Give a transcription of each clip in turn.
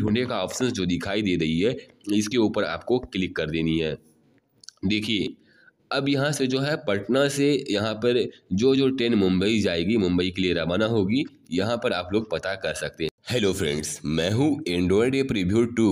ढूंढने का ऑप्शन जो दिखाई दे रही है इसके ऊपर आपको क्लिक कर देनी है देखिए अब यहाँ से जो है पटना से यहाँ पर जो जो ट्रेन मुंबई जाएगी मुंबई के लिए रवाना होगी यहाँ पर आप लोग पता कर सकते हैं हेलो फ्रेंड्स मैं हूं एंड्रॉयड एप रिव्यू टू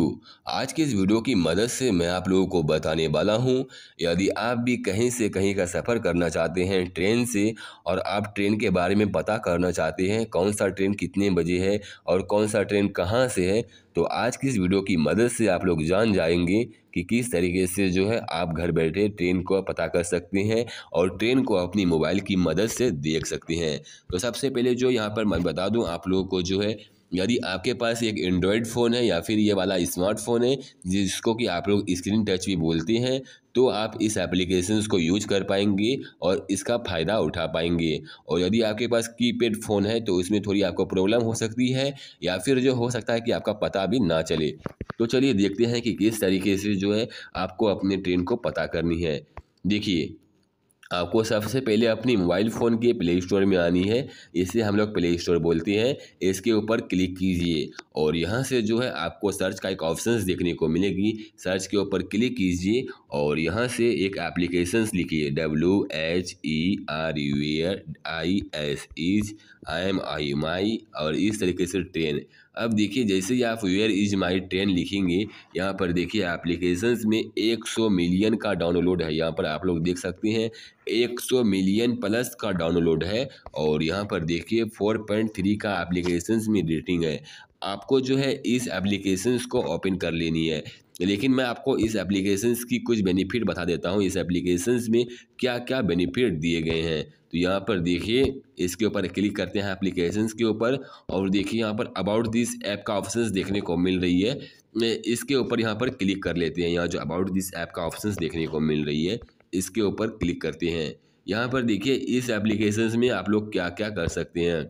आज के इस वीडियो की मदद से मैं आप लोगों को बताने वाला हूं यदि आप भी कहीं से कहीं का सफ़र करना चाहते हैं ट्रेन से और आप ट्रेन के बारे में पता करना चाहते हैं कौन सा ट्रेन कितने बजे है और कौन सा ट्रेन कहां से है तो आज की इस वीडियो की मदद से आप लोग जान जाएंगे कि किस तरीके से जो है आप घर बैठे ट्रेन को पता कर सकते हैं और ट्रेन को अपनी मोबाइल की मदद से देख सकते हैं तो सबसे पहले जो यहाँ पर मैं बता दूँ आप लोगों को जो है यदि आपके पास एक एंड्रॉयड फ़ोन है या फिर ये वाला स्मार्टफोन है जिसको कि आप लोग स्क्रीन टच भी बोलते हैं तो आप इस एप्लीकेशन को यूज कर पाएंगे और इसका फ़ायदा उठा पाएंगे और यदि आपके पास कीपैड फ़ोन है तो इसमें थोड़ी आपको प्रॉब्लम हो सकती है या फिर जो हो सकता है कि आपका पता भी ना चले तो चलिए देखते हैं कि किस तरीके से जो है आपको अपने ट्रेन को पता करनी है देखिए आपको सबसे पहले अपनी मोबाइल फ़ोन के प्ले स्टोर में आनी है इसे हम लोग प्ले स्टोर बोलते हैं इसके ऊपर क्लिक कीजिए और यहाँ से जो है आपको सर्च का एक ऑप्शन देखने को मिलेगी सर्च के ऊपर क्लिक कीजिए और यहाँ से एक एप्लीकेशन लिखिए W H E R U I S is I M I my और इस तरीके से ट्रेन अब देखिए जैसे ही आप वेयर इज माई ट्रेन लिखेंगे यहाँ पर देखिए एप्लीकेशंस में 100 मिलियन का डाउनलोड है यहाँ पर आप लोग देख सकते हैं 100 मिलियन प्लस का डाउनलोड है और यहाँ पर देखिए 4.3 का एप्लीकेशंस में रेटिंग है आपको जो है इस एप्लीकेशंस को ओपन कर लेनी है लेकिन मैं आपको इस एप्लीकेशंस की कुछ बेनिफिट बता देता हूँ इस एप्लीकेशंस में क्या क्या बेनिफिट दिए गए हैं तो यहाँ पर देखिए इसके ऊपर क्लिक करते हैं एप्लीकेशंस के ऊपर और देखिए यहाँ पर अबाउट दिस ऐप का ऑप्शंस देखने को मिल रही है इसके ऊपर यहाँ पर क्लिक कर लेते हैं यहाँ जो अबाउट दिस ऐप का ऑप्शन देखने को मिल रही है इसके ऊपर क्लिक करते हैं यहाँ पर देखिए इस एप्लीकेशन में आप लोग क्या क्या कर सकते हैं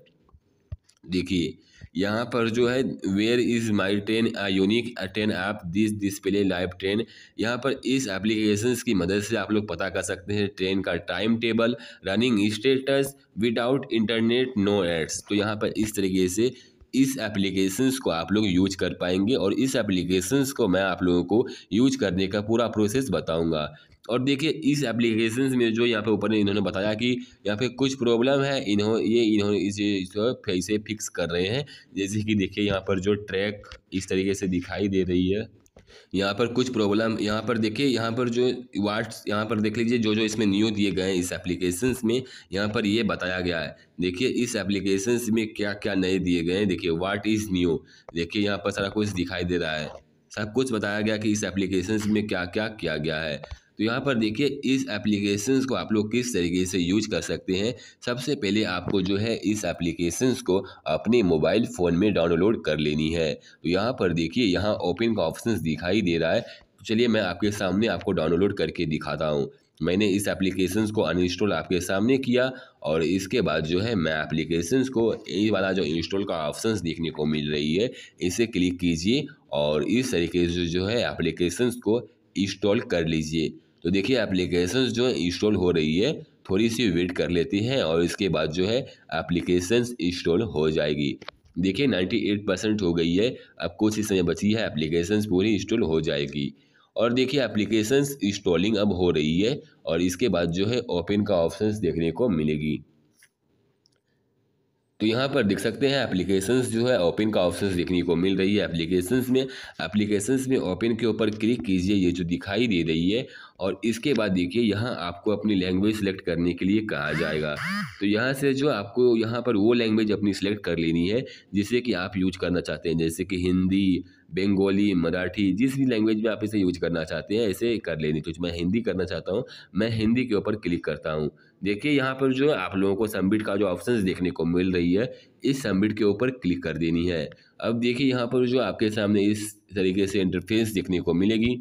देखिए यहाँ पर जो है where is my train unique train app this display live train यहाँ पर इस एप्लीकेशन की मदद से आप लोग पता कर सकते हैं ट्रेन का time table running status without internet no ads तो यहाँ पर इस तरीके से इस एप्लीकेशंस को आप लोग यूज कर पाएंगे और इस एप्लीकेशंस को मैं आप लोगों को यूज करने का पूरा प्रोसेस बताऊंगा और देखिए इस एप्लीकेशन में जो यहाँ पे ऊपर इन्होंने बताया कि यहाँ पे कुछ प्रॉब्लम है इन्हों ये इन्होंने इसे इसे, इसे फिक्स कर रहे हैं जैसे कि देखिए यहाँ पर जो ट्रैक इस तरीके से दिखाई दे रही है यहाँ पर कुछ प्रॉब्लम यहाँ पर देखिए यहाँ पर जो वाट्स यहाँ पर देख लीजिए जो जो इसमें न्यू दिए गए हैं इस एप्लीकेशन में यहाँ पर ये बताया गया है देखिए इस एप्लीकेशन में क्या क्या नए दिए गए हैं देखिए वाट इज़ न्यू देखिए यहाँ पर सारा कुछ दिखाई दे रहा है सब कुछ बताया गया कि इस एप्लीकेशन में क्या क्या किया गया है तो यहाँ पर देखिए इस एप्लीकेशंस को आप लोग किस तरीके से यूज कर सकते हैं सबसे पहले आपको जो है इस एप्लीकेशंस को अपने मोबाइल फ़ोन में डाउनलोड कर लेनी है तो यहाँ पर देखिए यहाँ ओपन का ऑप्शन दिखाई दे रहा है तो चलिए मैं आपके सामने आपको डाउनलोड करके दिखाता हूँ मैंने इस एप्लीकेशंस को अनइंस्टॉल आपके सामने किया और इसके बाद जो है मैं एप्लीकेशंस को ये वाला जो इंस्टॉल का ऑप्शन देखने को मिल रही है इसे क्लिक कीजिए और इस तरीके से जो है एप्लीकेशंस को इंस्टॉल कर लीजिए तो देखिए एप्लीकेशंस जो है इंस्टॉल हो रही है थोड़ी सी वेट कर लेती है और इसके बाद जो है एप्लीकेशंस इंस्टॉल हो जाएगी देखिए 98 परसेंट हो गई है अब कुछ ही समय बची है एप्लीकेशंस पूरी इंस्टॉल हो जाएगी और देखिए एप्लीकेशंस इंस्टॉलिंग अब हो रही है और इसके बाद जो है ओपन का ऑप्शन देखने को मिलेगी तो यहाँ पर देख सकते हैं एप्लीकेशंस जो है ओपन का ऑप्शन देखने को मिल रही है एप्लीकेशंस में एप्लीकेशंस में ओपन के ऊपर क्लिक कीजिए ये जो दिखाई दे रही है और इसके बाद देखिए यहाँ आपको अपनी लैंग्वेज सेलेक्ट करने के लिए कहा जाएगा तो यहाँ से जो आपको यहाँ पर वो लैंग्वेज अपनी सेलेक्ट कर लेनी है जिसे कि आप यूज करना चाहते हैं जैसे कि हिंदी बंगाली मराठी जिस भी लैंग्वेज में आप इसे यूज करना चाहते हैं ऐसे कर लेनी तो मैं हिंदी करना चाहता हूँ मैं हिंदी के ऊपर क्लिक करता हूँ देखिए यहाँ पर जो आप लोगों को सबमिट का जो ऑप्शन देखने को मिल रही है इस सबमिट के ऊपर क्लिक कर देनी है अब देखिए यहाँ पर जो आपके सामने इस तरीके से इंटरफेस देखने को मिलेगी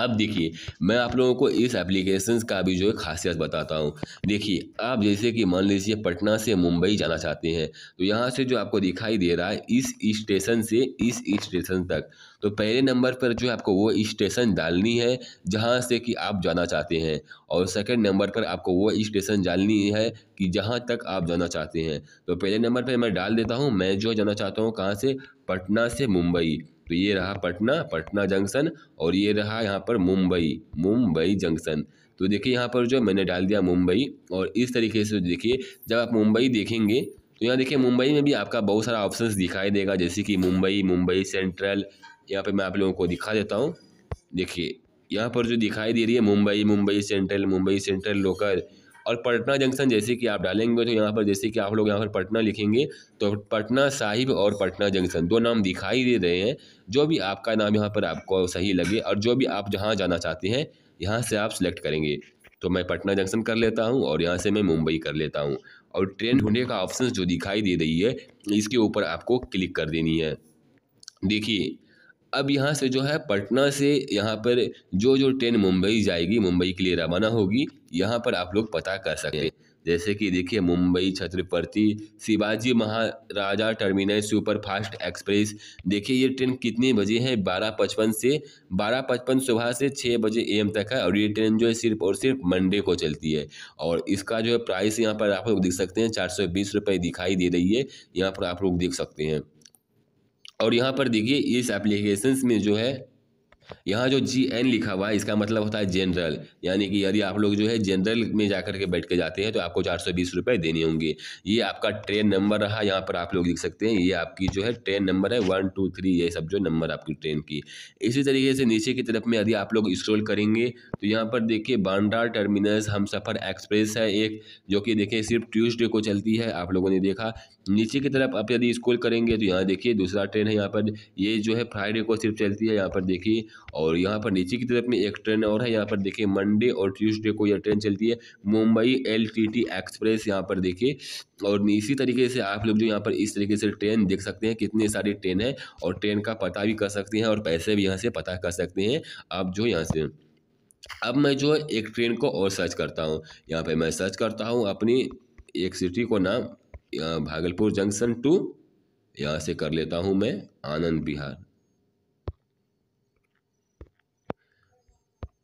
अब देखिए मैं आप लोगों को इस एप्लीकेशन का भी जो है खासियत बताता हूँ देखिए आप जैसे कि मान लीजिए पटना से मुंबई जाना चाहते हैं तो यहाँ से जो आपको दिखाई दे रहा है इस स्टेशन से इस स्टेशन तक तो पहले नंबर पर जो है आपको वो स्टेशन डालनी है जहाँ से कि आप जाना चाहते हैं और सेकंड नंबर पर आपको वो स्टेशन डालनी है कि जहाँ तक आप जाना चाहते हैं तो पहले नंबर पर मैं डाल देता हूँ मैं जो जाना चाहता हूँ कहाँ से पटना से मुंबई तो ये रहा पटना पटना जंक्शन और ये रहा यहाँ पर मुंबई मुंबई जंक्शन तो देखिए यहाँ पर जो मैंने डाल दिया मुंबई और इस तरीके से देखिए जब आप मुंबई देखेंगे तो यहाँ देखिए मुंबई में भी आपका बहुत सारा ऑप्शंस दिखाई देगा जैसे कि मुंबई मुंबई सेंट्रल यहाँ पे मैं आप लोगों को दिखा देता हूँ देखिए यहाँ पर जो दिखाई दे रही है Mumbai Mumbai central Mumbai central local और पटना जंक्शन जैसे कि आप डालेंगे तो यहाँ पर जैसे कि आप लोग यहाँ पर पटना लिखेंगे तो पटना साहिब और पटना जंक्शन दो नाम दिखाई दे रहे हैं जो भी आपका नाम यहाँ पर आपको सही लगे और जो भी आप जहाँ जाना चाहते हैं यहाँ से आप सिलेक्ट करेंगे तो मैं पटना जंक्शन कर लेता हूँ और यहाँ से मैं मुंबई कर लेता हूँ और ट्रेन ढूंढने का ऑप्शन जो दिखाई दे रही है इसके ऊपर आपको क्लिक कर देनी है देखिए अब यहाँ से जो है पटना से यहाँ पर जो जो ट्रेन मुंबई जाएगी मुंबई के लिए रवाना होगी यहाँ पर आप लोग पता कर सकते हैं जैसे कि देखिए Mumbai Chhatrapati Shivaji Maharaja terminal super fast express देखिए ये ट्रेन कितने बजे है बारह पचपन से बारह पचपन सुबह से छः बजे एम तक है और ये ट्रेन जो है सिर्फ और सिर्फ मंडे को चलती है और इसका जो है प्राइस यहाँ पर आप लोग देख सकते हैं चार सौ बीस रुपये दिखाई दे रही है यहाँ पर आप लोग देख सकते हैं और यहाँ पर देखिए इस एप्लीकेशन में जो है यहाँ जो जी एन लिखा हुआ है इसका मतलब होता है जनरल यानी कि यदि आप लोग जो है जनरल में जा के बैठ के जाते हैं तो आपको चार सौ बीस रुपये देने होंगे ये आपका ट्रेन नंबर रहा यहाँ पर आप लोग लिख सकते हैं ये आपकी जो है ट्रेन नंबर है वन टू थ्री ये सब जो नंबर आपकी ट्रेन की इसी तरीके से नीचे की तरफ में यदि आप लोग स्क्रोल करेंगे तो यहाँ पर देखिए बांड्रा टर्मिनस हम सफ़र एक्सप्रेस है एक जो कि देखिए सिर्फ ट्यूजडे को चलती है आप लोगों ने देखा नीचे की तरफ आप यदि स्क्रोल करेंगे तो यहाँ देखिए दूसरा ट्रेन है यहाँ पर ये जो है फ्राइडे को सिर्फ चलती है यहाँ पर देखिए और यहाँ पर नीचे की तरफ में एक ट्रेन और है यहाँ पर देखिए मंडे और ट्यूसडे को यह ट्रेन चलती है मुंबई एल एक्सप्रेस यहाँ पर देखिए और इसी तरीके से आप लोग जो यहाँ पर इस तरीके से ट्रेन देख सकते हैं कितनी सारी ट्रेन है और ट्रेन का पता भी कर सकते हैं और पैसे भी यहाँ से पता कर सकते हैं आप जो यहाँ से अब मैं जो एक ट्रेन को और सर्च करता हूँ यहाँ पे मैं सर्च करता हूँ अपनी एक सिटी को नाम भागलपुर जंक्शन टू यहाँ से कर लेता हूँ मैं आनंद बिहार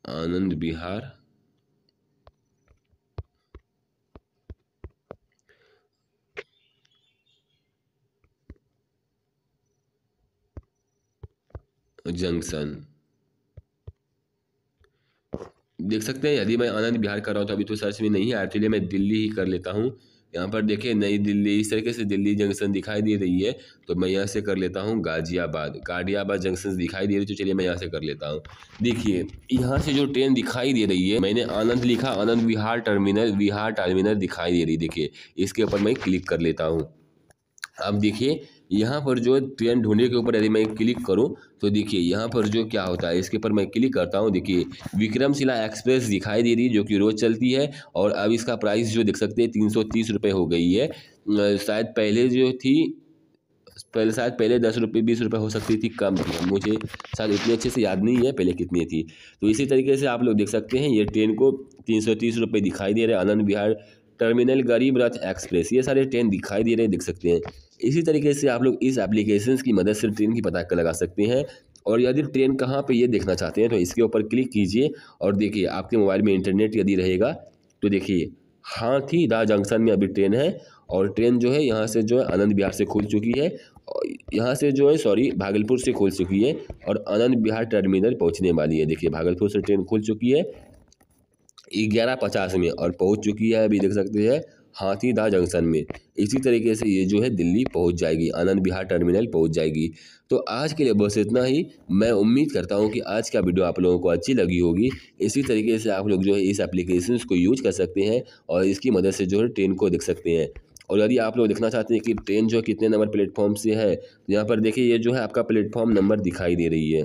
आनंद बिहार जंक्शन देख सकते हैं यदि मैं आनंद बिहार कर रहा हूँ तो अभी तो सर्च में नहीं आया तो मैं दिल्ली ही कर लेता हूँ यहाँ पर देखिए नई दिल्ली इस तरीके से दिल्ली जंक्शन दिखाई दे रही है तो मैं यहाँ से कर लेता हूँ गाजियाबाद गाजियाबाद जंक्शन दिखाई दे रही है तो चलिए मैं यहाँ से कर लेता हूँ देखिए यहाँ से जो ट्रेन दिखाई दे रही है मैंने आनंद लिखा आनंद विहार टर्मिनल विहार टर्मिनल दिखाई दे रही देखिए इसके ऊपर मैं क्लिक कर लेता हूँ अब देखिए यहाँ पर जो ट्रेन ढूंढने के ऊपर यदि मैं क्लिक करूँ तो देखिए यहाँ पर जो क्या होता है इसके ऊपर मैं क्लिक करता हूँ देखिए विक्रमशिला एक्सप्रेस दिखाई दे रही है जो कि रोज़ चलती है और अब इसका प्राइस जो देख सकते हैं तीन सौ तीस रुपये हो गई है शायद पहले जो थी पहले शायद पहले दस रुपये बीस रुपये हो सकती थी कम थी मुझे शायद इतनी अच्छे से याद नहीं है पहले कितनी थी तो इसी तरीके से आप लोग देख सकते हैं ये ट्रेन को तीन सौ तीस रुपये दिखाई दे रहे आनंद बिहार टर्मिनल गरीब रथ एक्सप्रेस ये सारे ट्रेन दिखाई दे रहे हैं दिख सकते हैं इसी तरीके से आप लोग इस एप्लीकेशन की मदद से ट्रेन की पता लगा सकते हैं और यदि ट्रेन कहाँ पे ये देखना चाहते हैं तो इसके ऊपर क्लिक कीजिए और देखिए आपके मोबाइल में इंटरनेट यदि रहेगा तो देखिए हाथी दा जंक्शन में अभी ट्रेन है और ट्रेन जो है यहाँ से जो है आनंद बिहार से खुल चुकी है और यहाँ से जो है सॉरी भागलपुर से खुल चुकी है और आनंद बिहार टर्मिनल पहुँचने वाली है देखिए भागलपुर से ट्रेन खुल चुकी है ग्यारह पचास में और पहुंच चुकी है अभी देख सकते हैं हाथीदा जंक्शन में इसी तरीके से ये जो है दिल्ली पहुंच जाएगी आनंद बिहार टर्मिनल पहुंच जाएगी तो आज के लिए बस इतना ही मैं उम्मीद करता हूँ कि आज का वीडियो आप लोगों को अच्छी लगी होगी इसी तरीके से आप लोग जो है इस एप्लीकेशन को यूज कर सकते हैं और इसकी मदद से जो है ट्रेन को देख सकते हैं और यदि आप लोग देखना चाहते हैं कि ट्रेन जो है कितने नंबर प्लेटफॉर्म से है तो यहाँ पर देखिए ये जो है आपका प्लेटफॉर्म नंबर दिखाई दे रही है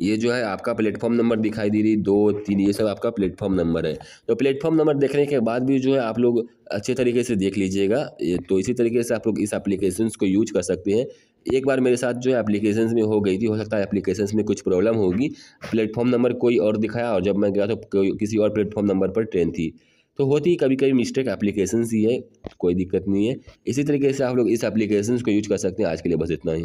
ये जो है आपका प्लेटफॉर्म नंबर दिखाई दे रही दो तीन ये सब आपका प्लेटफॉर्म नंबर है तो प्लेटफॉर्म नंबर देखने के बाद भी जो है आप लोग अच्छे तरीके से देख लीजिएगा ये तो इसी तरीके से आप लोग इस एप्लीकेशन को यूज कर सकते हैं एक बार मेरे साथ जो है एप्लीकेशन में हो गई थी हो सकता है एप्लीकेशन में कुछ प्रॉब्लम होगी प्लेटफॉर्म नंबर कोई और दिखाया और जब मैं गया तो किसी और प्लेटफॉर्म नंबर पर ट्रेन थी तो होती ही कभी कभी मिस्टेक एप्लीकेशन ही है कोई दिक्कत नहीं है इसी तरीके से आप लोग इस एप्लीकेशन को यूज कर सकते हैं आज के लिए बस इतना ही